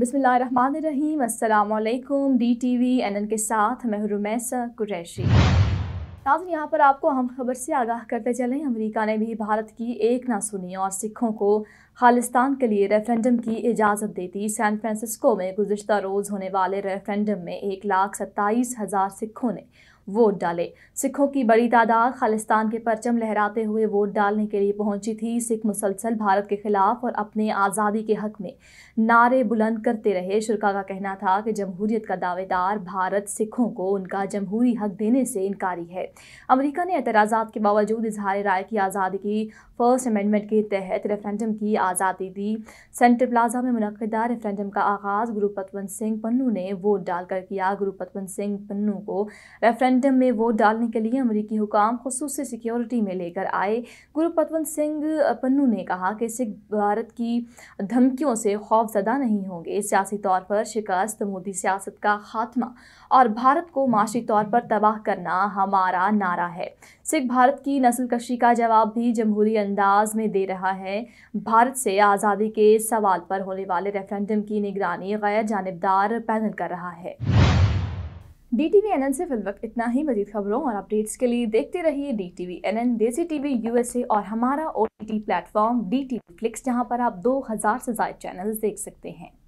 बिसमीम अल्लाम D T V N N के साथ मैं रुमैसा कुरैशी नाजन यहाँ पर आपको अहम खबर से आगाह करते चलें अमेरिका ने भी भारत की एक ना सुनी और सिखों को खालिस्तान के लिए रेफरेंडम की इजाज़त दे दी सैन फ्रांसिस्को में गुजशत रोज़ होने वाले रेफरेंडम में एक लाख सत्ताईस हज़ार सिखों ने वोट डाले सिखों की बड़ी तादाद खालिस्तान के परचम लहराते हुए वोट डालने के लिए पहुंची थी सिख मुसलसल भारत के खिलाफ और अपने आज़ादी के हक में नारे बुलंद करते रहे शुरा का कहना था कि जमहूरियत का दावेदार भारत सिखों को उनका जमहूरी हक देने से इनकारी है अमरीका ने एतराज़ा के बावजूद इजहार राय की आज़ादी की फर्स्ट अमेंडमेंट के तहत रेफरेंडम की आज़ादी दी सेंटर प्लाजा में मनदा रेफरेंडम का आगाज़ गुरु पतवंत सिंह पन्नू ने वोट डालकर किया गुरु पतवंत सिंह पन्नू को रेफरेंडम रेफरेंडम में वोट डालने के लिए अमरीकी हुकाम खसूस सिक्योरिटी में लेकर आए गुरु पतवंत सिंह पन्नू ने कहा कि सिख भारत की धमकियों से खौफजदा नहीं होंगे सियासी तौर पर शिकस्त मोदी सियासत का खात्मा और भारत को माशी तौर पर तबाह करना हमारा नारा है सिख भारत की कशी का जवाब भी जमहूरी अंदाज में दे रहा है भारत से आज़ादी के सवाल पर होने वाले रेफरेंडम की निगरानी गैर जानबदार पैनल कर रहा है D T V N N से वक्त इतना ही मजीद खबरों और अपडेट्स के लिए देखते रहिए D T V N N Desi T V U S A और हमारा O T T platform D T V flix जहाँ पर आप दो हज़ार से ज्यादा चैनल देख सकते हैं